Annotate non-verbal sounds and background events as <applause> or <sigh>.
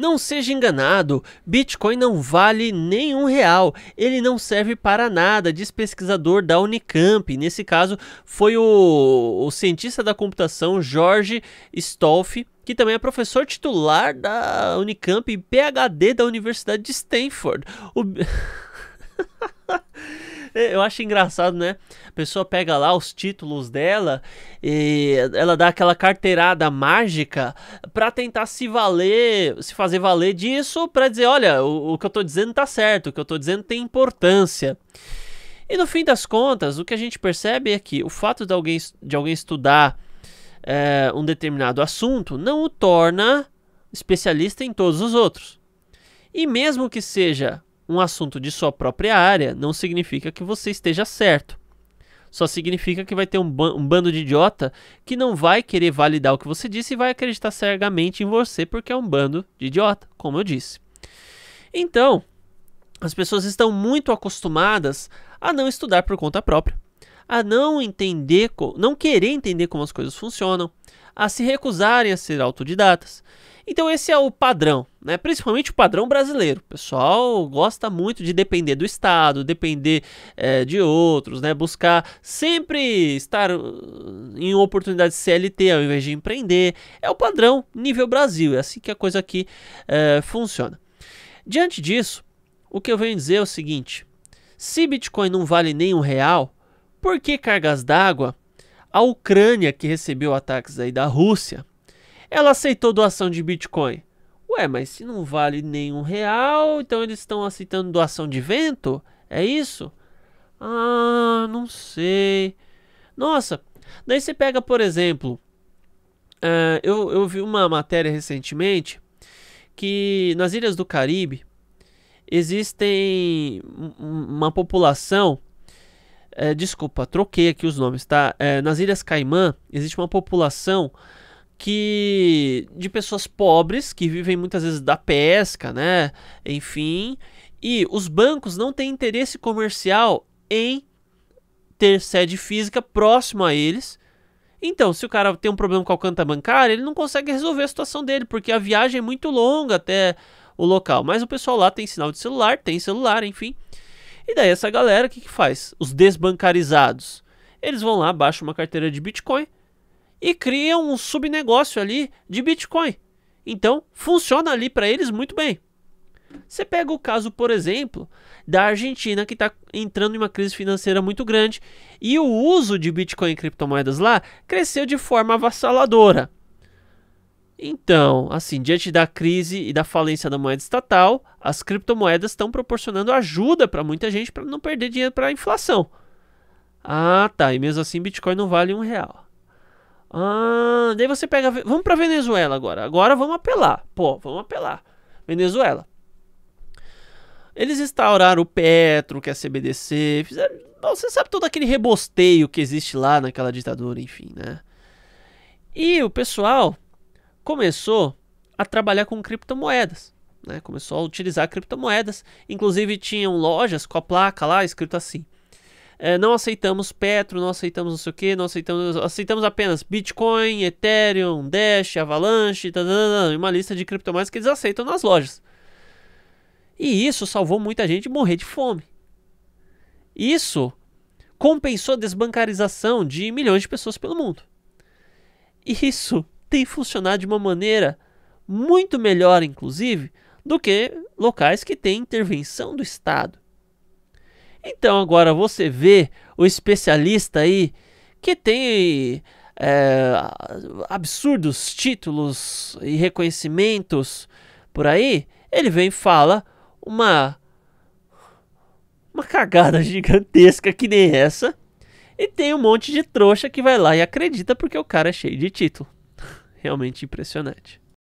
Não seja enganado, Bitcoin não vale nenhum real, ele não serve para nada, diz pesquisador da Unicamp. Nesse caso, foi o, o cientista da computação Jorge Stolf, que também é professor titular da Unicamp e PhD da Universidade de Stanford. O... <laughs> É, eu acho engraçado, né? A pessoa pega lá os títulos dela e ela dá aquela carteirada mágica para tentar se valer, se fazer valer disso para dizer, olha, o, o, que eu tô dizendo tá certo, o que eu tô dizendo tem importância. E no fim das contas, o que a gente percebe é que o fato de alguém, de alguém estudar é, um determinado assunto não o torna especialista em todos os outros. E mesmo que seja um assunto de sua própria área não significa que você esteja certo. Só significa que vai ter um, ba um, bando de idiota que não vai querer validar o que você disse e vai acreditar cegamente em você porque é um bando de idiota, como eu disse. Então, as pessoas estão muito acostumadas a não estudar por conta própria a não entender, não querer entender como as coisas funcionam, a se recusarem a ser autodidatas. Então esse é o padrão, né? principalmente o padrão brasileiro. O pessoal gosta muito de depender do Estado, depender é, de outros, né? buscar sempre estar eh, em uma oportunidade CLT ao invés de empreender. É o padrão nível Brasil, é assim que a coisa aqui é, funciona. Diante disso, o que eu venho dizer é o seguinte: se Bitcoin não vale nem um real, por que cargas d'água? A Ucrânia, que recebeu ataques aí da Rússia, ela aceitou doação de Bitcoin. Ué, mas se não vale nenhum real, então eles estão aceitando doação de vento? É isso? Ah, não sei. Nossa, daí você pega, por exemplo, uh, eu, eu vi uma matéria recentemente que nas ilhas do Caribe existem uma população é, desculpa, troquei aqui os nomes, tá? É, nas Ilhas Caimã existe uma população que de pessoas pobres que vivem muitas vezes da pesca, né? Enfim, e os bancos não têm interesse comercial em ter sede física próximo a eles. Então, se o cara tem um problema com a conta bancária, ele não consegue resolver a situação dele, porque a viagem é muito longa até o local. Mas o pessoal lá tem sinal de celular, tem celular, enfim. E daí essa galera, o que, que faz? Os desbancarizados. Eles vão lá, baixam uma carteira de Bitcoin e criam um subnegócio ali de Bitcoin. Então, funciona ali para eles muito bem. Você pega o caso, por exemplo, da Argentina que está entrando em uma crise financeira muito grande e o uso de Bitcoin e criptomoedas lá cresceu de forma avassaladora. Então, assim, diante da crise e da falência da moeda estatal, as criptomoedas estão proporcionando ajuda para muita gente para não perder dinheiro para a inflação. Ah, tá. E mesmo assim, Bitcoin não vale um real. Ah, daí você pega. Vamos para Venezuela agora. Agora vamos apelar. Pô, vamos apelar. Venezuela. Eles instauraram o Petro, que é a CBDC. Fizeram, você sabe todo aquele rebosteio que existe lá naquela ditadura, enfim, né? E o pessoal começou a trabalhar com criptomoedas. Né? Começou a utilizar criptomoedas. Inclusive tinham lojas com a placa lá escrito assim. É, não aceitamos Petro, não aceitamos não sei o que, não aceitamos, aceitamos apenas Bitcoin, Ethereum, Dash, Avalanche, tá, tá, tá, e uma lista de criptomoedas que eles aceitam nas lojas. E isso salvou muita gente de morrer de fome. Isso compensou a desbancarização de milhões de pessoas pelo mundo. Isso tem funcionado de uma maneira muito melhor, inclusive, do que locais que têm intervenção do Estado. Então agora você vê o especialista aí que tem é, absurdos títulos e reconhecimentos por aí, ele vem e fala uma uma cagada <laughs> gigantesca que nem essa e tem um monte de trouxa que vai lá e acredita porque o cara é cheio de título realmente impressionante.